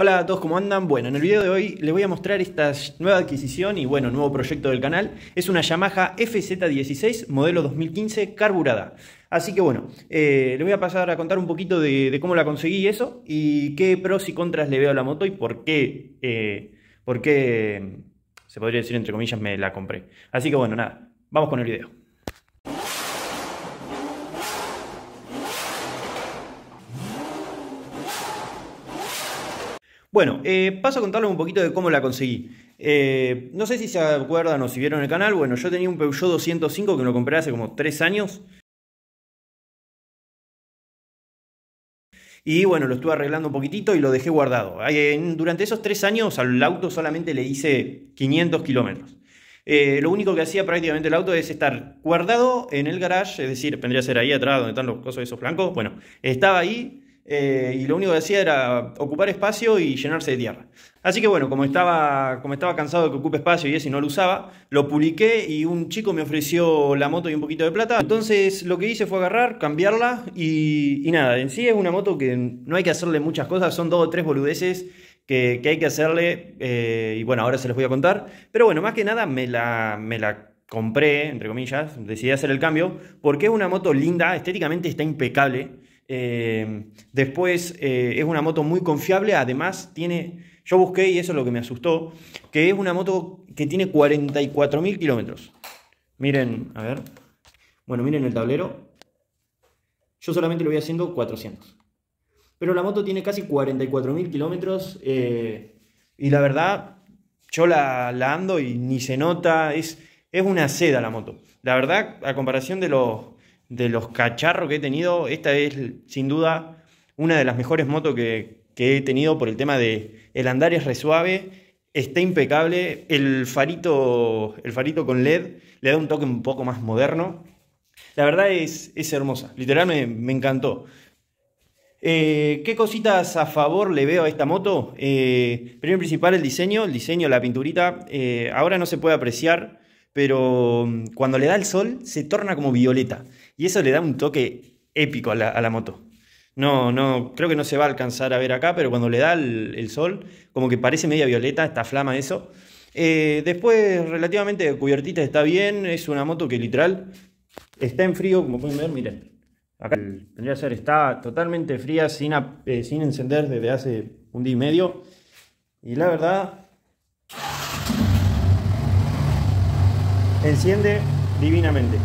Hola a todos, ¿cómo andan? Bueno, en el video de hoy les voy a mostrar esta nueva adquisición y bueno, nuevo proyecto del canal. Es una Yamaha FZ16 modelo 2015 carburada. Así que bueno, eh, les voy a pasar a contar un poquito de, cómo la conseguí eso y qué pros y contras le veo a la moto y por qué, eh, por qué, mm, se podría decir entre comillas, me la compré. Así que bueno, nada, vamos con el video. Bueno, eh, paso a contarles un poquito de cómo la conseguí. Eh, no sé si se acuerdan o si vieron el canal. Bueno, yo tenía un Peugeot 205 que lo compré hace como tres años. Y bueno, lo estuve arreglando un poquitito y lo dejé guardado. Durante esos tres años al auto solamente le hice 500 kilómetros. Eh, lo único que hacía prácticamente el auto es estar guardado en el garage, es decir, vendría a ser ahí atrás donde están los cosas de esos blancos. Bueno, estaba ahí eh, y lo único que hacía era ocupar espacio y llenarse de tierra. Así que bueno, como estaba, como estaba cansado de que ocupe espacio y ese no lo usaba, lo publiqué y un chico me ofreció la moto y un poquito de plata. Entonces lo que hice fue agarrar, cambiarla y, nada, en sí es una moto que no hay que hacerle muchas cosas, son dos o tres boludeces que, hay que hacerle eh, y bueno, ahora se les voy a contar. Pero bueno, más que nada me la, me la compré, entre comillas, decidí hacer el cambio porque es una moto linda, estéticamente está impecable. Em, después eh, es una moto muy confiable, además tiene, yo busqué y eso es lo que me asustó, que es una moto que tiene 44.000 kilómetros. Miren, a ver, bueno, miren el tablero. Yo solamente lo voy haciendo 400. Pero la moto tiene casi 44.000 kilómetros eh, y la verdad, yo la, ando y ni se nota, es, es una seda la moto. La verdad, a comparación de los de los cacharros que he tenido, esta es sin duda una de las mejores motos que, he tenido por el tema de el andar es resuave, está impecable, el farito, con LED le da un toque un poco más moderno. La verdad es, es hermosa, Literalmente me, encantó. Eh, ¿Qué cositas a favor le veo a esta moto? Eh, primero principal el diseño, el diseño, la pinturita. Eh, ahora no se puede apreciar, pero mm, cuando le da el sol se torna como violeta. Y eso le da un toque épico a la, moto. No, no, creo que no se va a alcanzar a ver acá, pero cuando le da el, sol, como que parece media violeta, esta flama eso. Eh, después, relativamente cubiertita está bien, es una moto que literal está en frío, como pueden ver, miren. Acá tendría ser, está totalmente fría, sin, eh, sin encender desde hace un día y medio. Y la verdad, enciende divinamente.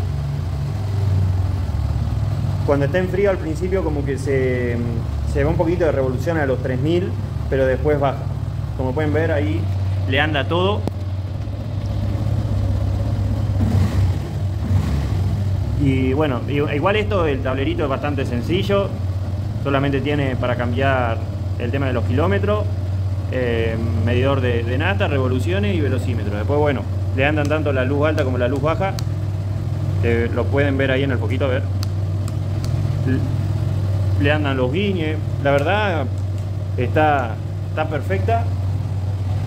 Cuando está en frío al principio como que se, se va un poquito de revolución a los 3000, pero después baja. Como pueden ver ahí le anda todo. Y bueno, igual esto, el tablerito es bastante sencillo, solamente tiene para cambiar el tema de los kilómetros, eh, medidor de, nata, revoluciones y velocímetro. Después, bueno, le andan tanto la luz alta como la luz baja, lo pueden ver ahí en el poquito, a ver le andan los guiñes. La verdad está, está perfecta.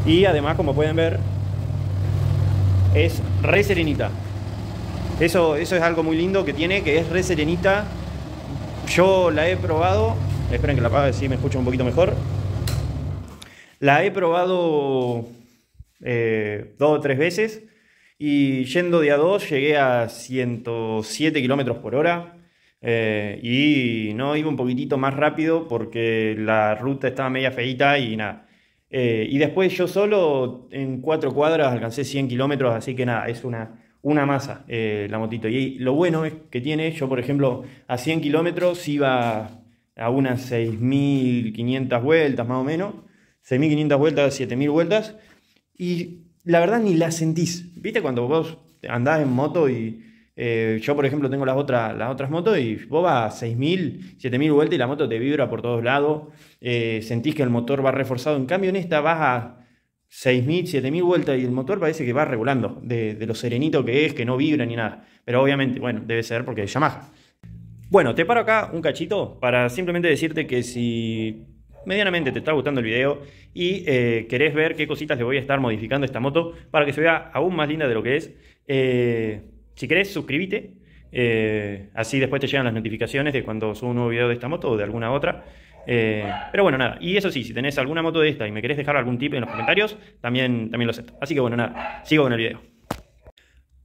Y además, como pueden ver, es re serenita. Eso, eso es algo muy lindo que tiene, que es re serenita. Yo la he probado. Esperen que la apague si me escucho un poquito mejor. La he probado eh, dos o tres veces. Y yendo de a dos llegué a 107 kilómetros por hora eh, y no, iba un poquitito más rápido porque la ruta estaba media feita y nada. Eh, y después yo solo en cuatro cuadras alcancé 100 kilómetros, así que nada, es una, una masa eh, la motito. Y lo bueno es que tiene, yo por ejemplo, a 100 kilómetros iba a unas 6.500 vueltas más o menos, 6.500 vueltas, 7.000 vueltas, y la verdad ni la sentís. ¿Viste cuando vos andás en moto y eh, yo, por ejemplo, tengo las, otras las otras motos y vos vas a 6.000, 7.000 vueltas y la moto te vibra por todos lados. Eh, sentís que el motor va reforzado. En cambio, en esta vas a 6.000, 7.000 vueltas y el motor parece que va regulando de, lo serenito que es, que no vibra ni nada. Pero obviamente, bueno, debe ser porque es Yamaha. Bueno, te paro acá un cachito para simplemente decirte que si medianamente te está gustando el video y eh, querés ver qué cositas le voy a estar modificando a esta moto para que se vea aún más linda de lo que es si querés, suscríbete. Eh, así después te llegan las notificaciones de cuando subo un nuevo video de esta moto o de alguna otra. Eh, pero bueno, nada. Y eso sí, si tenés alguna moto de esta y me querés dejar algún tip en los comentarios, también, también lo acepto. Así que bueno, nada. Sigo con el video.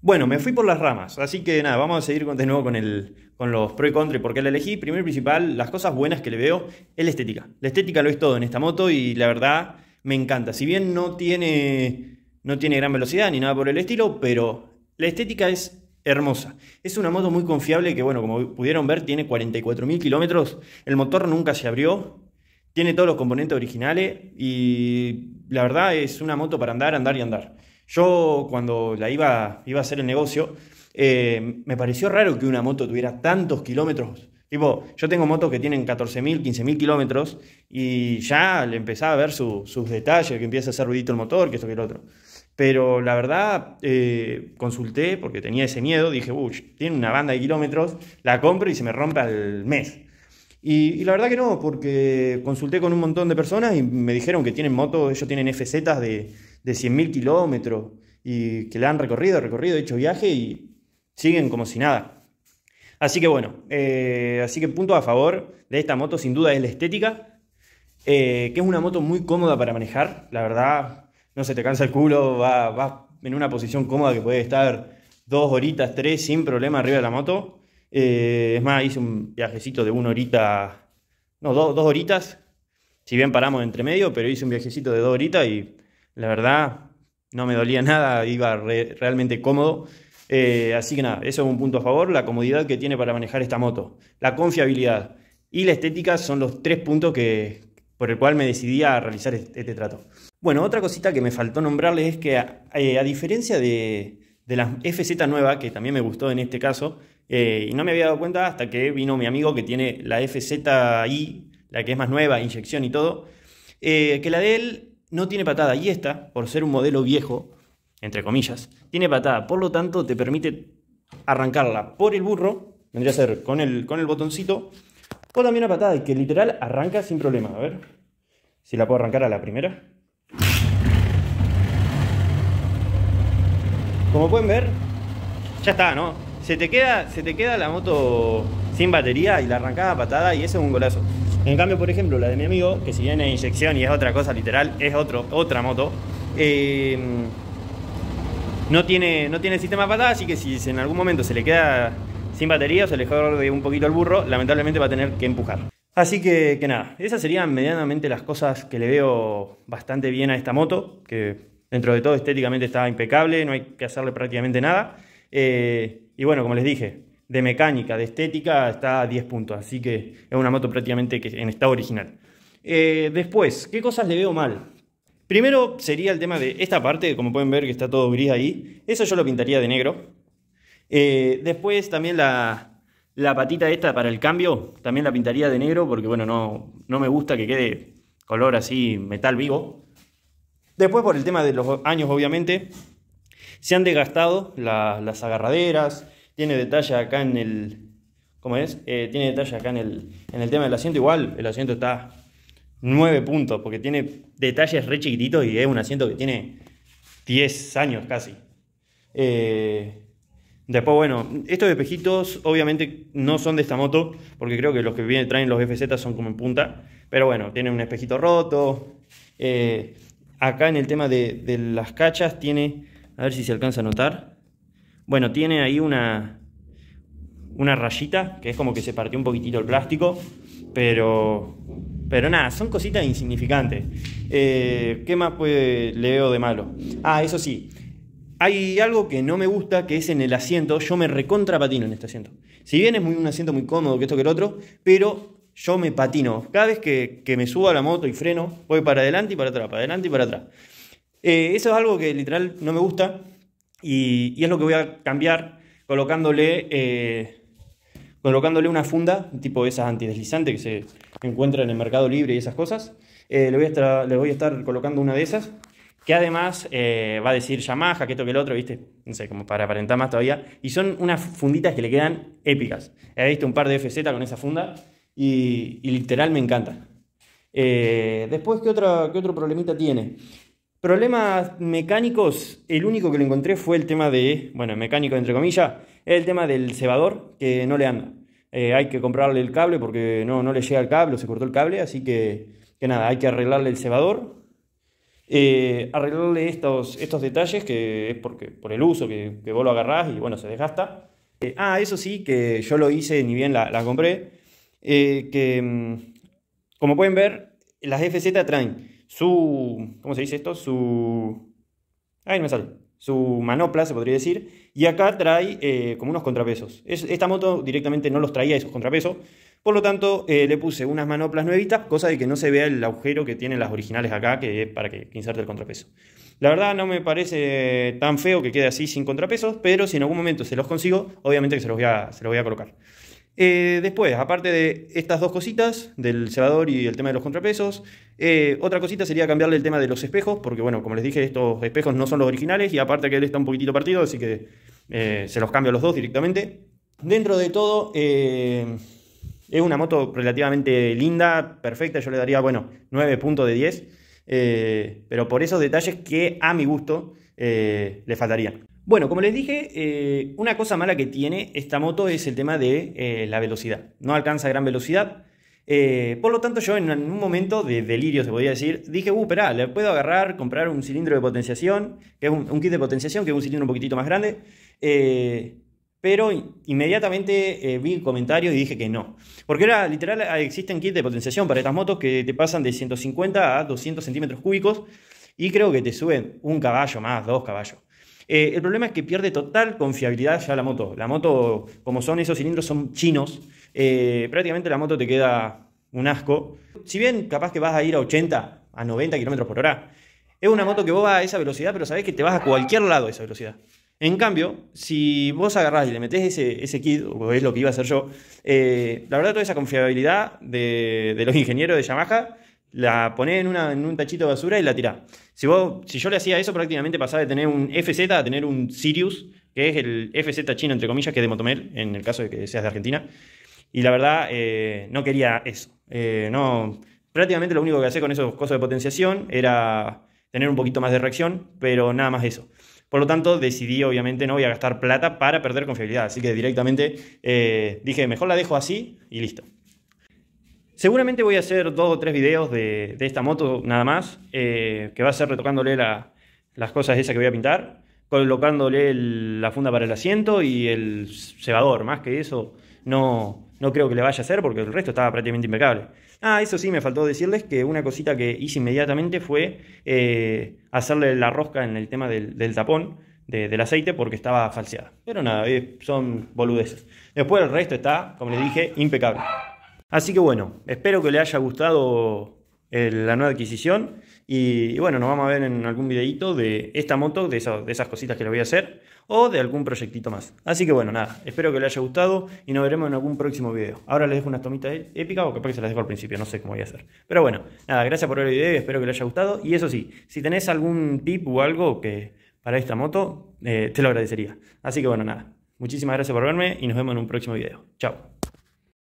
Bueno, me fui por las ramas, así que nada, vamos a seguir de nuevo con, el, con los pro y contra y por qué la elegí. Primero y principal, las cosas buenas que le veo es la estética. La estética lo es todo en esta moto y la verdad me encanta. Si bien no tiene, no tiene gran velocidad ni nada por el estilo, pero la estética es hermosa. Es una moto muy confiable que, bueno, como pudieron ver, tiene 44.000 kilómetros. El motor nunca se abrió. Tiene todos los componentes originales y la verdad es una moto para andar, andar y andar. Yo cuando la iba, iba a hacer el negocio, eh, me pareció raro que una moto tuviera tantos kilómetros. Tipo, yo tengo motos que tienen 14.000, 15.000 kilómetros y ya le empezaba a ver su, sus detalles, que empieza a hacer ruidito el motor, que esto, que el otro. Pero la verdad, eh, consulté porque tenía ese miedo. Dije, uff, tiene una banda de kilómetros, la compro y se me rompe al mes. Y, la verdad que no, porque consulté con un montón de personas y me dijeron que tienen motos, ellos tienen FZ de, de 100.000 kilómetros y que la han recorrido, recorrido, hecho viaje y siguen como si nada. Así que bueno, eh, así que punto a favor de esta moto sin duda es la estética, eh, que es una moto muy cómoda para manejar, la verdad no se te cansa el culo, vas va en una posición cómoda que puede estar dos horitas, tres sin problema arriba de la moto. Eh, es más, hice un viajecito de una horita, no, dos horitas, si bien paramos entre medio, pero hice un viajecito de dos horitas y la verdad no me dolía nada, iba realmente cómodo. Eh, así que nada, eso es un punto a favor, la comodidad que tiene para manejar esta moto, la confiabilidad y la estética son los tres puntos que, por el cual me decidí a realizar este, este, trato. Bueno, otra cosita que me faltó nombrarles es que a, eh, diferencia de, la FZ nueva, que también me gustó en este caso, eh, y no me había dado cuenta hasta que vino mi amigo que tiene la FZI, la que es más nueva, inyección y todo, eh, que la de él no tiene patada, y esta, por ser un modelo viejo, entre comillas, tiene patada, por lo tanto te permite arrancarla por el burro, vendría a ser con el, con el botoncito, con también a patada y que literal arranca sin problema. A ver si la puedo arrancar a la primera. Como pueden ver, ya está, ¿no? Se te queda, se te queda la moto sin batería y la arrancada patada y ese es un golazo. En cambio, por ejemplo, la de mi amigo, que si viene inyección y es otra cosa literal, es otro, otra moto. Eh, no tiene, no tiene sistema patada, así que si en algún momento se le queda sin batería, se le un poquito el burro, lamentablemente va a tener que empujar. Así que, nada, esas serían medianamente las cosas que le veo bastante bien a esta moto, que dentro de todo estéticamente está impecable, no hay que hacerle prácticamente nada. Eh, y bueno, como les dije, de mecánica, de estética, está a 10 puntos, así que es una moto prácticamente que en estado original. Eh, después, ¿qué cosas le veo mal? Primero sería el tema de esta parte, como pueden ver que está todo gris ahí, eso yo lo pintaría de negro, eh, después también la, patita esta para el cambio, también la pintaría de negro porque bueno, no, no me gusta que quede color así metal vivo. Después por el tema de los años obviamente, se han desgastado las agarraderas, tiene detalle acá en el... ¿Cómo es? Eh, tiene detalle acá en el, en el tema del asiento. Igual, el asiento está 9 puntos, porque tiene detalles re chiquititos y es un asiento que tiene 10 años casi. Eh, Después, bueno, estos espejitos obviamente no son de esta moto, porque creo que los que traen los FZ son como en punta, pero bueno, tiene un espejito roto. Eh, acá en el tema de, las cachas tiene, a ver si se alcanza a notar, bueno, tiene ahí una, una rayita, que es como que se partió un poquitito el plástico, pero, pero nada, son cositas insignificantes. Eh, ¿Qué más puede, le veo de malo? Ah, eso sí, hay algo que no me gusta, que es en el asiento. Yo me recontra patino en este asiento. Si bien es un asiento muy cómodo, que esto que el otro, pero yo me patino. Cada vez que, me subo a la moto y freno, voy para adelante y para atrás, para adelante y para atrás. Eh, eso es algo que literal no me gusta y, es lo que voy a cambiar colocándole, eh, colocándole una funda, tipo esas antideslizantes que se encuentran en el mercado libre y esas cosas. Eh, le voy a estar colocando una de esas que además eh, va a decir Yamaha, que esto el otro, ¿viste? No sé, como para aparentar más todavía. Y son unas funditas que le quedan épicas. He visto un par de FZ con esa funda y, literal me encanta. Eh, después, ¿qué otro, ¿qué otro problemita tiene? Problemas mecánicos, el único que lo encontré fue el tema de, bueno, mecánico entre comillas, el tema del cebador que no le anda. Eh, hay que comprarle el cable porque no, no le llega el cable, se cortó el cable, así que, que nada, hay que arreglarle el cebador eh, arreglarle estos, estos detalles que es porque, por el uso que, vos lo agarrás y bueno, se desgasta. Eh, ah, eso sí, que yo lo hice, ni bien la, compré. Eh, que mm, como pueden ver, las FZ traen su. ¿Cómo se dice esto? Su. ahí no me sale. Su manopla, se podría decir. Y acá trae como unos contrapesos. esta moto directamente no los traía esos contrapesos. Por lo tanto, eh, le puse unas manoplas nuevitas, cosa de que no se vea el agujero que tienen las originales acá, que es para que inserte el contrapeso. La verdad no me parece tan feo que quede así sin contrapesos, pero si en algún momento se los consigo, obviamente que se los voy a, colocar. Eh, después, aparte de estas dos cositas, del cebador y el tema de los contrapesos, eh, otra cosita sería cambiarle el tema de los espejos, porque bueno, como les dije, estos espejos no son los originales y aparte que él está un poquitito partido, así que se los cambio los dos directamente. Dentro de todo, es una moto relativamente linda, perfecta, yo le daría, bueno, 9 puntos de 10, eh, pero por esos detalles que a mi gusto eh, le faltarían. Bueno, como les dije, eh, una cosa mala que tiene esta moto es el tema de la velocidad. No alcanza gran velocidad. por lo tanto, yo en un momento de delirio, se podría decir, dije, uh, espera, le puedo agarrar, comprar un cilindro de potenciación, que es un, un kit de potenciación, que es un cilindro un poquitito más grande pero inmediatamente eh, vi el comentario y dije que no. Porque ahora literal existen kits de potenciación para estas motos que te pasan de 150 a 200 centímetros cúbicos y creo que te suben un caballo más, dos caballos. Eh, el problema es que pierde total confiabilidad ya la moto. La moto, como son esos cilindros, son chinos. Eh, prácticamente la moto te queda un asco. Si bien capaz que vas a ir a 80, a 90 kilómetros por hora, es una moto que vos vas a esa velocidad, pero sabés que te vas a cualquier lado a esa velocidad. En cambio, si vos agarrás y le metés ese, kit, o es lo que iba a hacer yo, eh, la verdad toda esa confiabilidad de, los ingenieros de Yamaha la ponés en, un tachito de basura y la tirás. Si, vos, si yo le hacía eso, prácticamente pasaba de tener un FZ a tener un Sirius, que es el FZ chino, entre comillas, que es de Motomel, en el caso de que seas de Argentina. Y la verdad, eh, no quería eso. Eh, no, prácticamente lo único que hacía con esos cosas de potenciación era tener un poquito más de reacción, pero nada más eso. Por lo tanto, decidí, obviamente, no voy a gastar plata para perder confiabilidad. Así que directamente eh, dije, mejor la dejo así y listo. Seguramente voy a hacer dos o tres videos de, de esta moto nada más, eh, que va a ser retocándole las cosas esas que voy a pintar, colocándole la funda para el asiento y el cebador. Más que eso, no, no creo que le vaya a hacer porque el resto estaba prácticamente impecable. Ah, eso sí, me faltó decirles que una cosita que hice inmediatamente fue eh, hacerle la rosca en el tema del, tapón del aceite porque estaba falseada. Pero nada, eh, son boludeces. Después el resto está, como les dije, impecable. Así que bueno, espero que les haya gustado la nueva adquisición. Y, bueno, nos vamos a ver en algún videito de esta moto, de, de esas cositas que le voy a hacer, o de algún proyectito más. Así que bueno, nada, espero que les haya gustado y nos veremos en algún próximo video. Ahora les dejo unas tomitas épicas o capaz que se las dejo al principio, no sé cómo voy a hacer. Pero bueno, nada, gracias por ver el video, espero que les haya gustado. Y eso sí, si tenés algún tip o algo que para esta moto, eh, te lo agradecería. Así que bueno, nada, muchísimas gracias por verme y nos vemos en un próximo video. Chao.